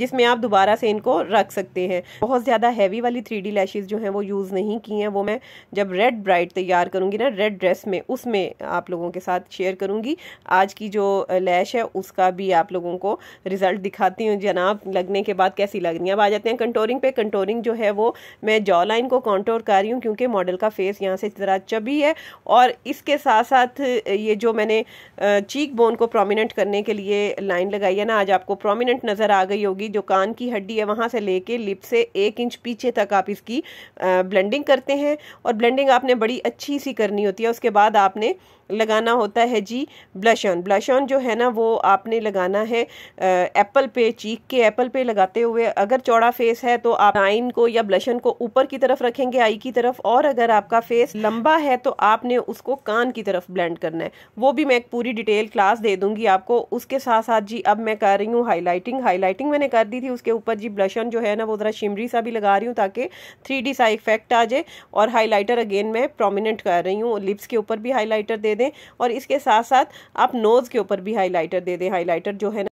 जिसमें आप दोबारा से इनको रख सकते हैं बहुत ज़्यादा हैवी वाली थ्री डी लैशेज़ जो हैं वो यूज़ नहीं की हैं वो मैं जब रेड ब्राइट तैयार करूँगी ना रेड ड्रेस में उसमें आप लोगों के साथ शेयर करूँगी आज की जो लैश है उसका भी आप लोगों को रिज़ल्ट दिखाती हूँ जनाब लगने के बाद कैसी लग रही है अब आ जाते हैं कंटोरिंग पे कंटोरिंग जो है वो मैं जॉ लाइन को कॉन्टोर कर रही हूँ क्योंकि मॉडल का फेस यहाँ से ज़रा चबी है और इसके साथ साथ ये जो मैंने चीक बोन को प्रोमिनेंट करने के लिए लाइन लगाई है ना आज आपको प्रोमिनेंट नज़र आ गई होगी जो कान की हड्डी है वहाँ से लेके लिप से एक इंच पीछे तक आप इसकी ब्लेंडिंग करते हैं और ब्लेंडिंग आपने बड़ी अच्छी सी करनी होती है उसके बाद आपने लगाना होता है जी ब्लश ऑन ब्लश ऑन जो है ना वो आपने लगाना है एप्पल पे चीक के एप्पल पे लगाते हुए अगर चौड़ा फेस है तो आप आइन को या ब्लश ऑन को ऊपर की तरफ रखेंगे आई की तरफ और अगर आपका फेस लंबा है तो आपने उसको कान की तरफ ब्लेंड करना है वो भी मैं एक पूरी डिटेल क्लास दे दूंगी आपको उसके साथ साथ जी अब मैं कर रही हूँ हाईलाइटिंग हाईलाइटिंग मैंने कर कर दी थी उसके ऊपर जी ब्लशन जो है ना वो ज़रा शिमरी सा भी लगा रही हूँ ताकि थ्री सा इफेक्ट आ जाए और हाईलाइटर अगेन मैं प्रोमिनेंट कर रही हूँ लिप्स के ऊपर भी हाईलाइटर दे दें और इसके साथ साथ आप नोज़ के ऊपर भी हाईलाइटर दे दें हाईलाइटर जो है ना